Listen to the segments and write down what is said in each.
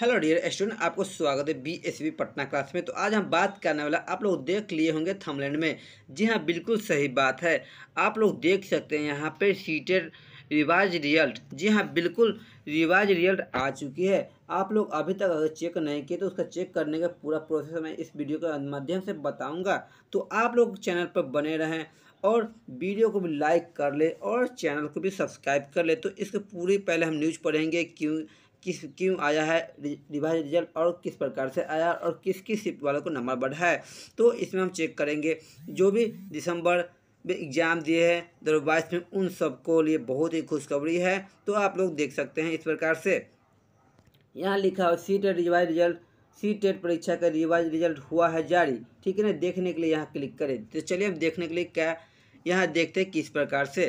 hello dear student आपको स्वागत है बी एस पटना क्लास में तो आज हम बात करने वाला आप लोग देख लिए होंगे थमलैंड में जी हाँ बिल्कुल सही बात है आप लोग देख सकते हैं यहाँ पे सीटेड रिवाज रिजल्ट जी हाँ बिल्कुल रिवाज रिजल्ट आ चुकी है आप लोग अभी तक अगर चेक नहीं किए तो उसका चेक करने का पूरा प्रोसेस मैं इस वीडियो के माध्यम से बताऊँगा तो आप लोग चैनल पर बने रहें और वीडियो को भी लाइक कर ले और चैनल को भी सब्सक्राइब कर ले तो इसके पूरी पहले हम न्यूज़ पढ़ेंगे क्यों किस क्यों आया है रिवाइज रिजल्ट और किस प्रकार से आया और किस किस शिफ्ट वालों को नंबर बढ़ा है तो इसमें हम चेक करेंगे जो भी दिसंबर में एग्ज़ाम दिए हैं दो हज़ार बाईस में उन सबको लिए बहुत ही खुशखबरी है तो आप लोग देख सकते हैं इस प्रकार से यहाँ लिखा हो C TET revise result C TET परीक्षा का रिवाइज रिजल्ट हुआ है जारी ठीक है ना देखने के लिए यहाँ क्लिक करें तो चलिए हम देखने के लिए क्या यहाँ देखते हैं किस प्रकार से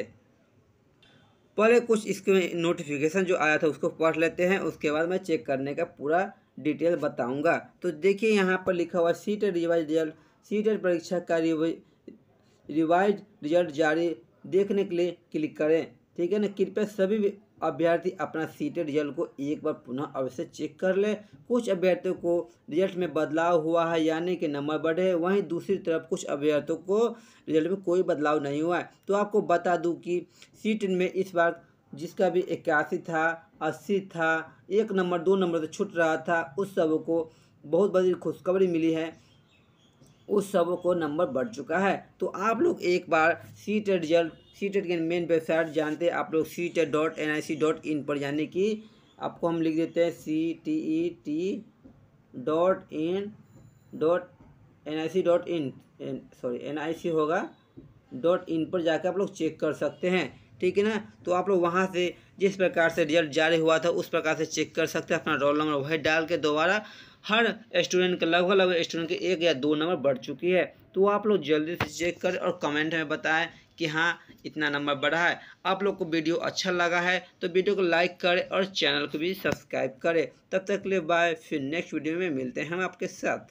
पहले कुछ इसके नोटिफिकेशन जो आया था उसको पढ़ लेते हैं उसके बाद मैं चेक करने का पूरा डिटेल बताऊंगा तो देखिए यहाँ पर लिखा हुआ सीट रिवाइज रिजल्ट सीटेट परीक्षा का रिवाइज रिजल्ट जारी देखने के लिए क्लिक करें ठीक है ना कृपया सभी अभ्यर्थी अपना सीटें रिजल्ट को एक बार पुनः अवश्य चेक कर ले कुछ अभ्यर्थियों को रिजल्ट में बदलाव हुआ है यानी कि नंबर बढ़े वहीं दूसरी तरफ कुछ अभ्यर्थियों को रिजल्ट में कोई बदलाव नहीं हुआ है तो आपको बता दूं कि सीट में इस बार जिसका भी इक्यासी था अस्सी था एक नंबर दो नंबर से छूट रहा था उस सब को बहुत बड़ी खुशखबरी मिली है उस सब को नंबर बढ़ चुका है तो आप लोग एक बार C TET result C TET के मेन वेबसाइट जानते हैं आप लोग C TET dot N I C dot in पर यानी कि आपको हम लिख देते हैं C T E T dot in dot N I C dot in sorry N I C होगा डॉट इन पर जाकर आप लोग चेक कर सकते हैं ठीक है ना तो आप लोग वहाँ से जिस प्रकार से रिजल्ट जारी हुआ था उस प्रकार से चेक कर सकते हैं अपना रोल नंबर वही डाल के दोबारा हर स्टूडेंट का लगभग लगभग स्टूडेंट के एक या दो नंबर बढ़ चुकी है तो आप लोग जल्दी से चेक करें और कमेंट में बताएं कि हाँ इतना नंबर बढ़ा है आप लोग को वीडियो अच्छा लगा है तो वीडियो को लाइक करें और चैनल को भी सब्सक्राइब करें तब तक के लिए बाय फिर नेक्स्ट वीडियो में मिलते हैं हम आपके साथ